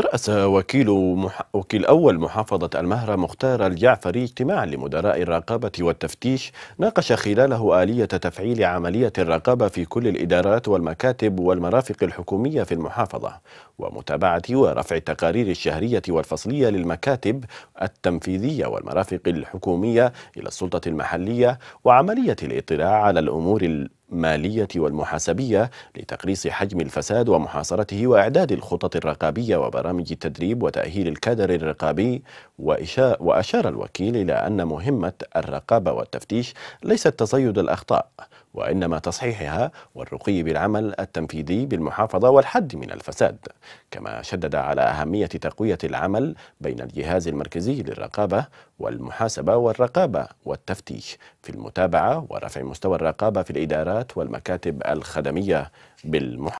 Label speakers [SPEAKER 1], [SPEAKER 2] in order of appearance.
[SPEAKER 1] ترأس وكيل مح... وكيل أول محافظة المهرة مختار الجعفري اجتماعا لمدراء الرقابة والتفتيش ناقش خلاله آلية تفعيل عملية الرقابة في كل الإدارات والمكاتب والمرافق الحكومية في المحافظة ومتابعة ورفع التقارير الشهرية والفصلية للمكاتب التنفيذية والمرافق الحكومية إلى السلطة المحلية وعملية الاطلاع على الأمور المالية والمحاسبية لتقليص حجم الفساد ومحاصرته وإعداد الخطط الرقابية وبرامج التدريب وتأهيل الكادر الرقابي وأشار الوكيل إلى أن مهمة الرقابة والتفتيش ليست تصيد الأخطاء وإنما تصحيحها والرقي بالعمل التنفيذي بالمحافظة والحد من الفساد كما شدد على أهمية تقوية العمل بين الجهاز المركزي للرقابة والمحاسبة والرقابة والتفتيش في المتابعة ورفع مستوى الرقابة في الإدارات والمكاتب الخدمية بالمحافظة